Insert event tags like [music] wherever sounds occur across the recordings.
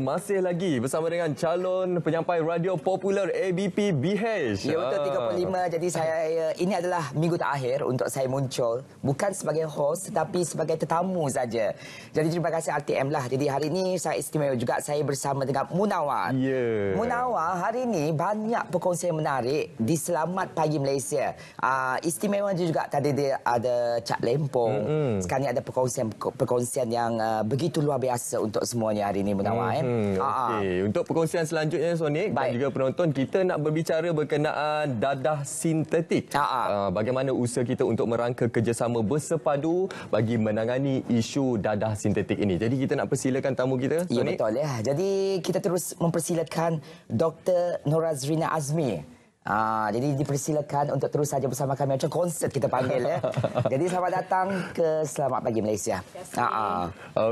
masih lagi bersama dengan calon penyampai radio popular ABP BH. Ya betul 3.5 ah. jadi saya eh, ini adalah minggu terakhir untuk saya muncul bukan sebagai host tetapi sebagai tetamu saja. Jadi terima kasih RTM lah. Jadi hari ini saya istimewa juga saya bersama dengan Munawar. Ya. Yeah. Munawar hari ini banyak perkongsian menarik di Selamat Pagi Malaysia. Uh, istimewa juga tadi dia ada Cak Lempong. Mm -hmm. Sekarang ada perkongsian perkongsian yang uh, begitu luar biasa untuk semuanya hari ini Munawar. Mm -hmm. Kan? Hmm, ha, ha. okay. Untuk perkongsian selanjutnya Sonic Baik. dan juga penonton, kita nak berbicara berkenaan dadah sintetik. Aa, ha, ah, bagaimana usaha kita untuk merangka kerjasama bersepadu bagi menangani isu dadah sintetik ini. Jadi kita nak persilakan tamu kita, ya, Sonic. Ya, betul. Ya. Jadi kita terus mempersilakan Dr. Norazrina Azmi. Ah, jadi dipersilakan untuk terus saja bersama kami macam konsert kita panggil ya. [laughs] jadi selamat datang ke Selamat Pagi Malaysia. Ah, ah.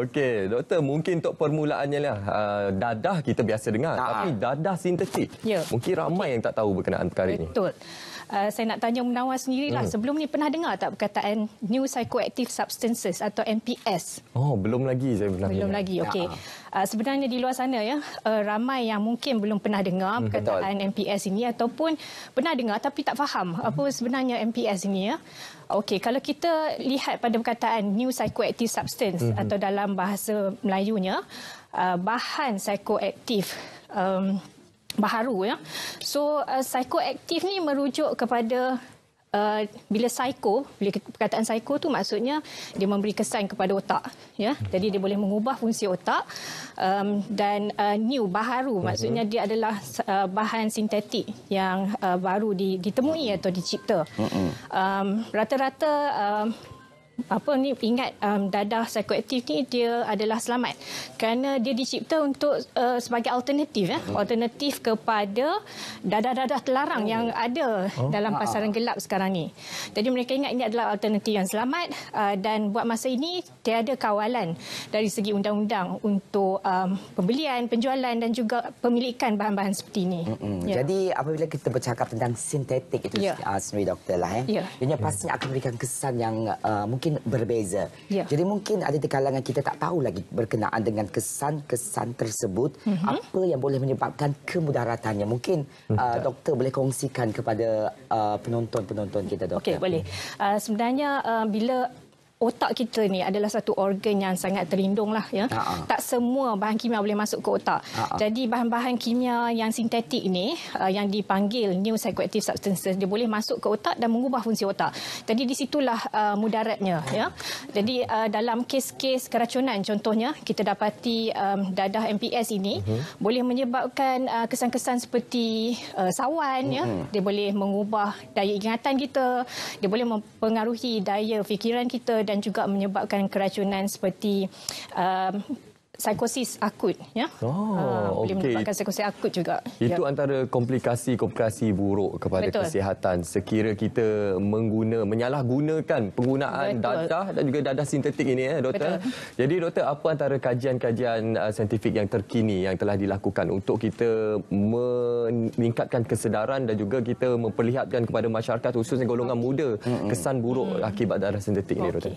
Okey, doktor mungkin untuk permulaannya lah. Uh, dadah kita biasa dengar ah, tapi ah. dadah sintetik. Yeah. Mungkin ramai yang tak tahu berkenaan perkara Betul. ini. Uh, saya nak tanya Munawar sendirilah. Hmm. Sebelum ni pernah dengar tak perkataan New Psychoactive Substances atau NPS? Oh, belum lagi saya pernah Belum lagi, ya. okey. Ya. Uh, sebenarnya di luar sana ya, uh, ramai yang mungkin belum pernah dengar hmm. perkataan hmm. NPS ini ataupun pernah dengar tapi tak faham hmm. apa sebenarnya NPS ini ya. Okey, kalau kita lihat pada perkataan New Psychoactive Substance hmm. atau dalam bahasa Melayunya, uh, bahan psychoactive um, baharu ya. So uh, psychoactive ni merujuk kepada Uh, bila psycho, bila perkataan psycho tu maksudnya dia memberi kesan kepada otak, ya. Jadi dia boleh mengubah fungsi otak um, dan uh, new baharu, mhm. maksudnya dia adalah uh, bahan sintetik yang uh, baru ditemui atau dicipta. Mhm. Um, rata-rata uh, apa ni ingat um, dadah psikoaktif ni dia adalah selamat kerana dia dicipta untuk uh, sebagai alternatif ya eh? hmm. alternatif kepada dadah-dadah terlarang hmm. yang oh. ada hmm. dalam ah. pasaran gelap sekarang ni jadi mereka ingat ini adalah alternatif yang selamat uh, dan buat masa ini tiada kawalan dari segi undang-undang untuk um, pembelian penjualan dan juga pemilikan bahan-bahan seperti ini hmm. hmm. yeah. jadi apabila kita bercakap tentang sintetik itu yeah. Ya. sendiri doktor lah eh yeah. ianya pastinya akan memberikan kesan yang uh, mungkin mungkin berbeza. Yeah. Jadi mungkin ada di kalangan kita tak tahu lagi berkenaan dengan kesan-kesan tersebut. Mm -hmm. Apa yang boleh menyebabkan kemudaratannya? Mungkin hmm. uh, doktor boleh kongsikan kepada uh, penonton-penonton uh, kita, doktor. Okey, boleh. Uh, sebenarnya uh, bila otak kita ni adalah satu organ yang sangat terlindung lah ya. ha, ha. Tak semua bahan kimia boleh masuk ke otak. Ha, ha Jadi bahan-bahan kimia yang sintetik ni uh, yang dipanggil new psychoactive substances dia boleh masuk ke otak dan mengubah fungsi otak. Jadi di situlah uh, mudaratnya ya. Jadi uh, dalam kes-kes keracunan contohnya kita dapati um, dadah MPS ini uh-huh. boleh menyebabkan uh, kesan-kesan seperti uh, sawan uh-huh. ya. Mhm. Dia boleh mengubah daya ingatan kita. Dia boleh mempengaruhi daya fikiran kita dan juga menyebabkan keracunan seperti uh, psikosis akut ya. Oh, uh, okey. Menyebabkan psikosis akut juga. Itu ya. antara komplikasi-komplikasi buruk kepada Betul. kesihatan sekiranya kita mengguna menyalahgunakan penggunaan dadah dan juga dadah sintetik ini ya, doktor. Betul. Jadi doktor, apa antara kajian-kajian uh, saintifik yang terkini yang telah dilakukan untuk kita meningkatkan kesedaran dan juga kita memperlihatkan kepada masyarakat khususnya golongan okay. muda kesan buruk -hmm. akibat dadah sintetik okay. ini doktor.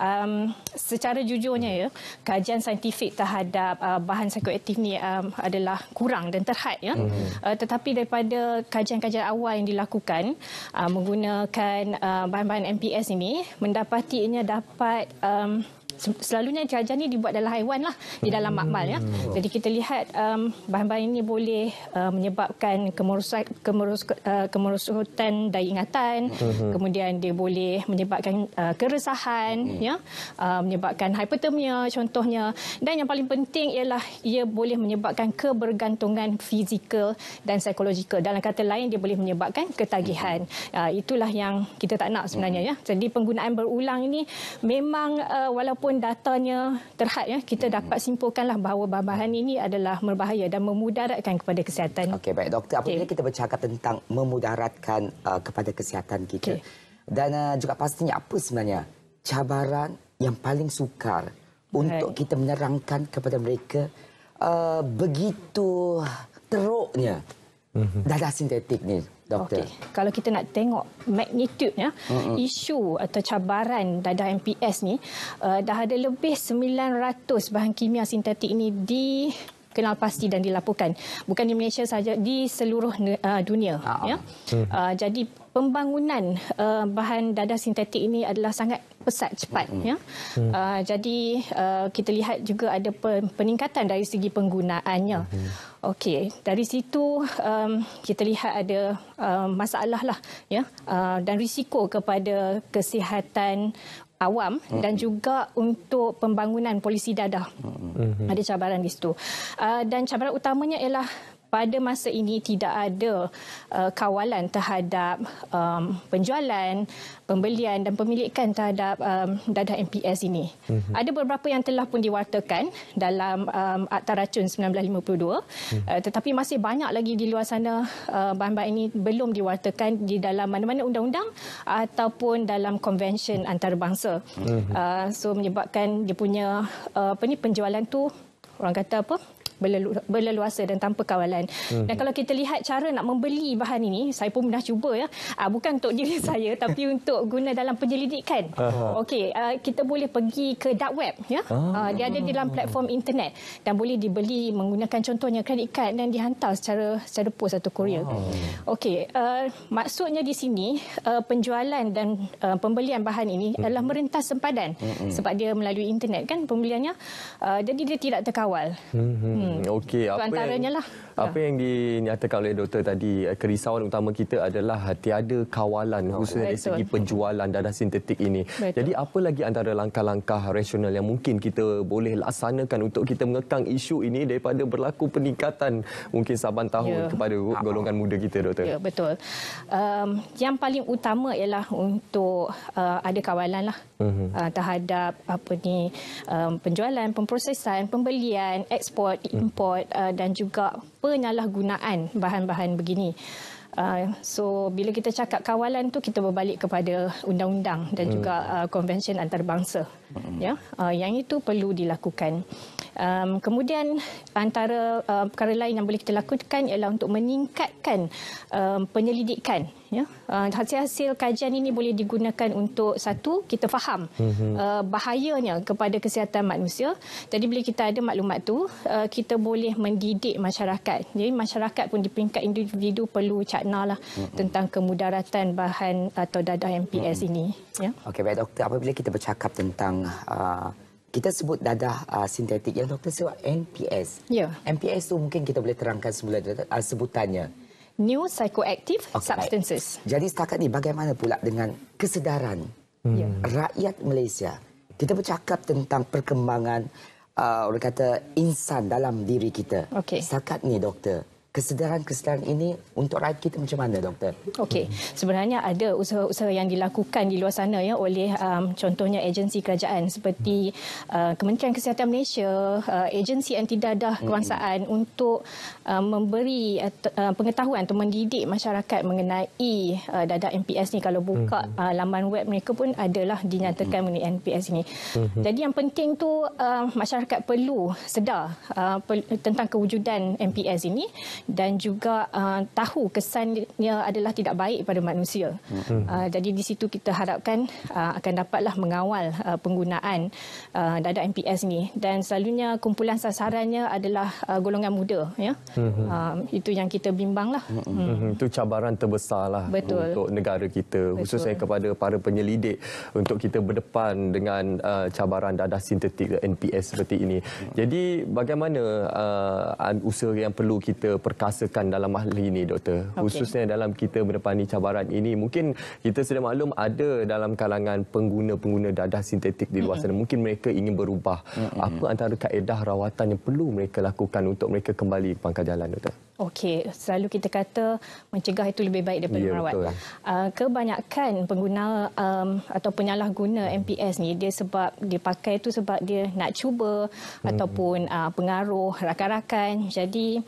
Um, secara jujurnya ya, kajian saintifik terhadap uh, bahan psikoaktif ni um, adalah kurang dan terhad ya. Mm-hmm. Uh, tetapi daripada kajian-kajian awal yang dilakukan uh, menggunakan uh, bahan-bahan MPS ini mendapati ianya dapat um, selalunya cerajan ni dibuat dalam haiwan lah di dalam hmm. makmal ya. Jadi kita lihat um, bahan-bahan um, ini boleh uh, menyebabkan kemerosak kemerus, uh, kemerosakan daya ingatan, hmm. kemudian dia boleh menyebabkan uh, keresahan hmm. ya, uh, menyebabkan hipotermia contohnya dan yang paling penting ialah ia boleh menyebabkan kebergantungan fizikal dan psikologikal. Dalam kata lain dia boleh menyebabkan ketagihan. Uh, itulah yang kita tak nak sebenarnya ya. Jadi penggunaan berulang ini memang uh, walaupun walaupun datanya terhad ya kita dapat simpulkanlah bahawa bahan ini adalah berbahaya dan memudaratkan kepada kesihatan. Okey baik doktor apabila okay. kita bercakap tentang memudaratkan uh, kepada kesihatan kita okay. dan uh, juga pastinya apa sebenarnya cabaran yang paling sukar untuk kita menerangkan kepada mereka uh, begitu teruknya dadah mm-hmm. sintetik ni doktor. Okay. Kalau kita nak tengok magnitude ya, mm-hmm. isu atau cabaran dadah MPS ni uh, dah ada lebih 900 bahan kimia sintetik ini di kenal pasti dan dilaporkan bukan di Malaysia saja di seluruh uh, dunia ah. ya mm-hmm. uh, jadi pembangunan uh, bahan dadah sintetik ini adalah sangat pesat cepat hmm ya mm. uh, jadi uh, kita lihat juga ada peningkatan dari segi penggunaannya hmm Okey, dari situ um, kita lihat ada uh, masalah lah, ya, uh, dan risiko kepada kesihatan awam hmm. dan juga untuk pembangunan polisi dadah. Hmm. Ada cabaran di situ. Uh, dan cabaran utamanya ialah pada masa ini tidak ada uh, kawalan terhadap um, penjualan, pembelian dan pemilikan terhadap um, dadah MPS ini. Mm-hmm. Ada beberapa yang telah pun diwartakan dalam um, Akta Racun 1952 mm-hmm. uh, tetapi masih banyak lagi di luar sana uh, bahan-bahan ini belum diwartakan di dalam mana-mana undang-undang ataupun dalam konvensyen antarabangsa. Mm-hmm. Uh, so menyebabkan dia punya uh, apa ni penjualan tu orang kata apa berlelu, berleluasa dan tanpa kawalan. Hmm. Dan mhm. kalau kita lihat cara nak membeli bahan ini, saya pun dah cuba ya. Uh, bukan untuk diri [laughs] saya tapi untuk guna dalam penyelidikan. Okey, uh, kita boleh pergi ke dark web ya. Uh, dia ada di dalam platform internet dan boleh dibeli menggunakan contohnya kredit kad dan dihantar secara secara pos atau kurier. Okey, uh, maksudnya di sini uh, penjualan dan uh, pembelian bahan ini mhm. adalah merentas sempadan mhm. sebab dia melalui internet kan pembeliannya. Uh, jadi dia tidak terkawal. Hmm. Hmm, hmm, okey, apa yang, lah. Apa ya. yang dinyatakan oleh doktor tadi, eh, kerisauan utama kita adalah tiada kawalan oh, khususnya dari segi penjualan dadah sintetik ini. Betul. Jadi apa lagi antara langkah-langkah rasional yang mungkin kita boleh laksanakan untuk kita mengekang isu ini daripada berlaku peningkatan mungkin saban tahun ya. kepada golongan muda kita, doktor? Ya, betul. Um, yang paling utama ialah untuk uh, ada kawalan lah mhm. uh, terhadap apa ni um, penjualan, pemprosesan, pembelian, ekspor import uh, dan juga penyalahgunaan bahan-bahan begini. Uh, so bila kita cakap kawalan tu kita berbalik kepada undang-undang dan hmm. juga uh, konvensyen antarabangsa. Hmm. Ya, yeah? uh, yang itu perlu dilakukan. Um, kemudian antara uh, perkara lain yang boleh kita lakukan ialah untuk meningkatkan um, penyelidikan. Ya? Uh, eh, hasil kajian ini boleh digunakan untuk satu, kita faham uh, bahayanya kepada kesihatan manusia. Jadi bila kita ada maklumat tu, uh, kita boleh mendidik masyarakat. Jadi masyarakat pun di peringkat individu perlu cakna lah mhm. tentang kemudaratan bahan atau dadah MPS mhm. ini. Ya? Okey, baik doktor. Apabila kita bercakap tentang... Uh, kita sebut dadah uh, sintetik yang doktor sebut NPS. Ya. Yeah. NPS tu mungkin kita boleh terangkan semula uh, sebutannya. New psychoactive okay, substances. Jadi setakat ni bagaimana pula dengan kesedaran hmm. Ya. rakyat Malaysia? Kita bercakap tentang perkembangan uh, orang kata insan dalam diri kita. Okay. Setakat ni doktor, kesedaran kesedaran ini untuk rakyat kita macam mana doktor? Okey. Sebenarnya ada usaha-usaha yang dilakukan di luar sana ya oleh um, contohnya agensi kerajaan seperti uh, Kementerian Kesihatan Malaysia, uh, agensi anti dadah kebangsaan untuk uh, memberi uh, uh, pengetahuan atau mendidik masyarakat mengenai uh, dadah MPS ni kalau buka hmm. uh, laman web mereka pun adalah dinyatakan hmm. mengenai MPS ini. Hmm. Jadi yang penting tu uh, masyarakat perlu sedar uh, per- tentang kewujudan MPS ini dan juga uh, tahu kesannya adalah tidak baik pada manusia. Hmm. Uh, jadi di situ kita harapkan uh, akan dapatlah mengawal uh, penggunaan uh, dadah MPS ni dan selalunya kumpulan sasarannya adalah uh, golongan muda ya. Uh, itu yang kita bimbang hmm. hmm. Itu cabaran terbesar Betul. untuk negara kita khususnya kepada para penyelidik untuk kita berdepan dengan uh, cabaran dadah sintetik NPS seperti ini. Jadi bagaimana uh, usaha yang perlu kita perkenalkan? perkasakan dalam hal ini doktor okay. khususnya dalam kita menepani cabaran ini mungkin kita sudah maklum ada dalam kalangan pengguna-pengguna dadah sintetik di luar sana mungkin mereka ingin berubah apa antara kaedah rawatan yang perlu mereka lakukan untuk mereka kembali ke pangkal jalan doktor Okey, selalu kita kata mencegah itu lebih baik daripada ya, merawat. Betul. Ah, kebanyakan pengguna um, atau penyalahguna MPS hmm. ni dia sebab dia pakai itu sebab dia nak cuba hmm. ataupun uh, pengaruh rakan-rakan. Jadi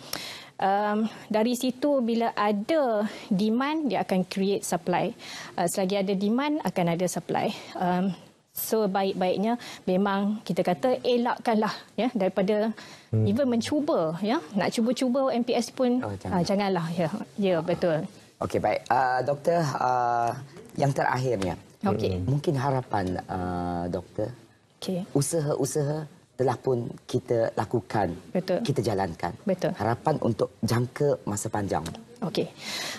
um, dari situ bila ada demand dia akan create supply uh, selagi ada demand akan ada supply um, so baik-baiknya memang kita kata elakkanlah ya daripada hmm. even mencuba ya nak cuba-cuba MPS pun oh, jangan. uh, janganlah ya ya betul okey baik uh, doktor uh, yang terakhirnya okey hmm. mungkin harapan uh, doktor okey usaha-usaha telah pun kita lakukan, Betul. kita jalankan. Betul. Harapan untuk jangka masa panjang. Okey.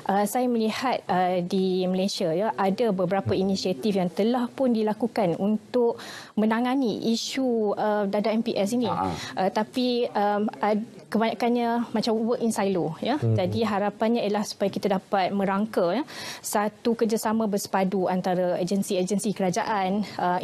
Uh, saya melihat uh, di Malaysia ya ada beberapa inisiatif yang telah pun dilakukan untuk menangani isu uh, dadah MPS ini. Ah. Uh, tapi um, ad, kebanyakannya macam work in silo ya. Hmm. Jadi harapannya ialah supaya kita dapat merangka ya satu kerjasama bersepadu antara agensi-agensi kerajaan, uh,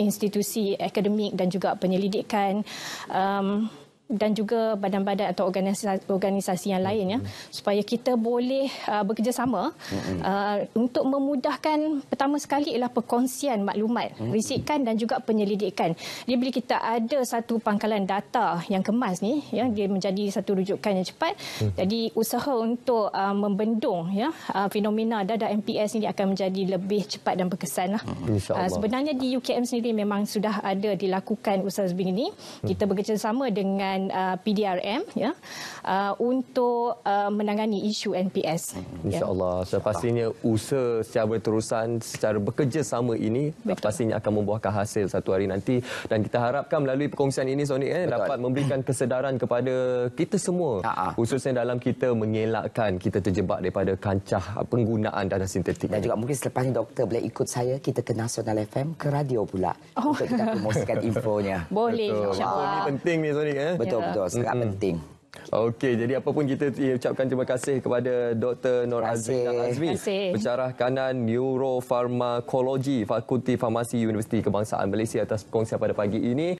institusi akademik dan juga penyelidikan um, dan juga badan-badan atau organisasi, organisasi yang lain ya mm-hmm. supaya kita boleh uh, bekerjasama mm-hmm. uh, untuk memudahkan pertama sekali ialah perkongsian maklumat mm-hmm. risikan dan juga penyelidikan Jadi bila kita ada satu pangkalan data yang kemas ni ya dia menjadi satu rujukan yang cepat jadi usaha untuk uh, membendung ya uh, fenomena dada MPS ini akan menjadi lebih cepat dan berkesan lah. uh, sebenarnya di UKM sendiri memang sudah ada dilakukan usaha sebegini kita bekerjasama dengan dengan uh, PDRM ya uh, untuk uh, menangani isu NPS. Hmm, ya. Insyaallah, allah ya. sepastinya usaha secara berterusan secara bekerjasama ini Betul. pastinya akan membuahkan hasil satu hari nanti dan kita harapkan melalui perkongsian ini Sonic eh, dapat memberikan kesedaran kepada kita semua Aa. Ha, ha. khususnya dalam kita mengelakkan kita terjebak daripada kancah penggunaan dana sintetik. Dan juga mungkin selepas ini doktor boleh ikut saya kita ke National FM ke radio pula oh. untuk kita promosikan [laughs] infonya. Boleh. Ini penting ni Sonic eh. Betul. Betul betul sangat mm-hmm. penting. Okey, jadi apa pun kita ucapkan terima kasih kepada Dr. Nur Azmi dan Azmi, pencerah kanan Neurofarmakologi Fakulti Farmasi Universiti Kebangsaan Malaysia atas perkongsian pada pagi ini.